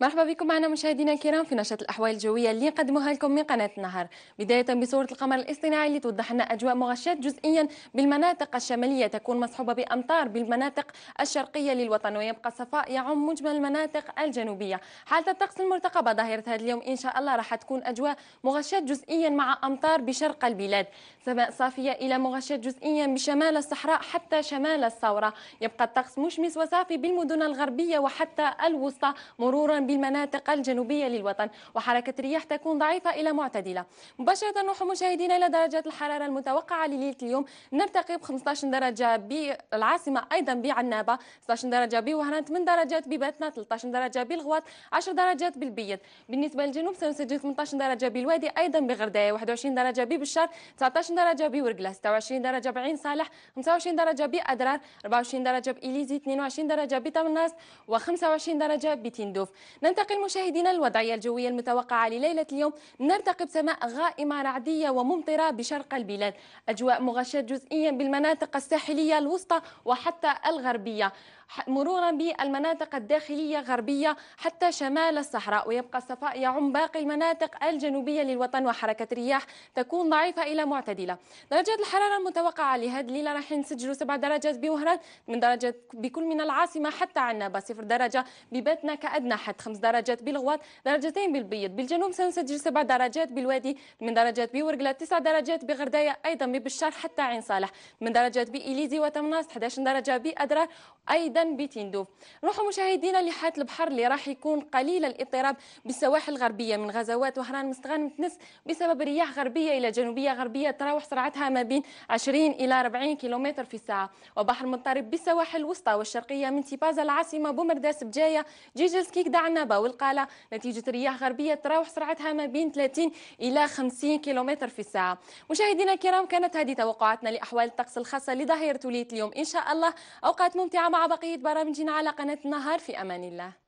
مرحبا بكم معنا مشاهدينا الكرام في نشرة الأحوال الجوية اللي نقدموها لكم من قناة النهر بداية بصورة القمر الاصطناعي اللي توضح لنا أجواء مغشاة جزئيا بالمناطق الشمالية تكون مصحوبة بأمطار بالمناطق الشرقية للوطن ويبقى الصفاء يعم مجمل المناطق الجنوبية حالة الطقس المرتقبة ظاهرة هذا اليوم إن شاء الله راح تكون أجواء مغشاة جزئيا مع أمطار بشرق البلاد سماء صافية إلى مغشاة جزئيا بشمال الصحراء حتى شمال الثورة يبقى الطقس مشمس وصافي بالمدن الغربية وحتى الوسطى مرورا بالمناطق الجنوبية للوطن وحركة الرياح تكون ضعيفة إلى معتدلة مباشرة نروح مشاهدينا إلى درجات الحرارة المتوقعة لليلة اليوم نرتقي ب 15 درجة بالعاصمة أيضا بعنابة 16 درجة بوهران 8 درجات بباتنا 13 درجة بالغوات 10 درجات بالبيض بالنسبة للجنوب سنسجل 18 درجة بالوادي أيضا بغرداية 21 درجة ببشار 19 درجة بورقلة 26 درجة بعين صالح 25 درجة بأدرار 24 درجة بإليزي 22 درجة بتمناس و25 درجة بتندوف ننتقل مشاهدينا الوضعية الجوية المتوقعة لليلة اليوم نرتقب سماء غائمة رعدية وممطرة بشرق البلاد أجواء مغشاة جزئيا بالمناطق الساحلية الوسطى وحتى الغربية مرورا بالمناطق الداخلية غربية حتى شمال الصحراء ويبقى الصفاء يعم باقي المناطق الجنوبية للوطن وحركة رياح تكون ضعيفة إلى معتدلة درجات الحرارة المتوقعة لهذه الليلة راح نسجلوا سبع درجات بوهران من درجة بكل من العاصمة حتى عنابة صفر درجة بباتنا كأدنى حد خمس درجات بالغوات درجتين بالبيض بالجنوب سنسجل سبع درجات بالوادي من درجات بورقلة تسع درجات بغرداية أيضا ببشار حتى عين صالح من درجات بإليزي وتمناس 11 درجة بأدرار أيضا بتندوف نروحوا مشاهدينا لحالة البحر اللي راح يكون قليل الاضطراب بالسواحل الغربية من غزوات وهران مستغانم تنس بسبب رياح غربية إلى جنوبية غربية تراوح سرعتها ما بين 20 إلى 40 كيلومتر في الساعة وبحر مضطرب بالسواحل الوسطى والشرقية من تيبازا العاصمة بومرداس بجاية جيجلسكيك دعم عنبة والقالة نتيجة رياح غربية تراوح سرعتها ما بين 30 إلى 50 كيلومتر في الساعة مشاهدينا الكرام كانت هذه توقعاتنا لأحوال الطقس الخاصة لظهيرة ولية اليوم إن شاء الله أوقات ممتعة مع بقية برامجنا على قناة النهار في أمان الله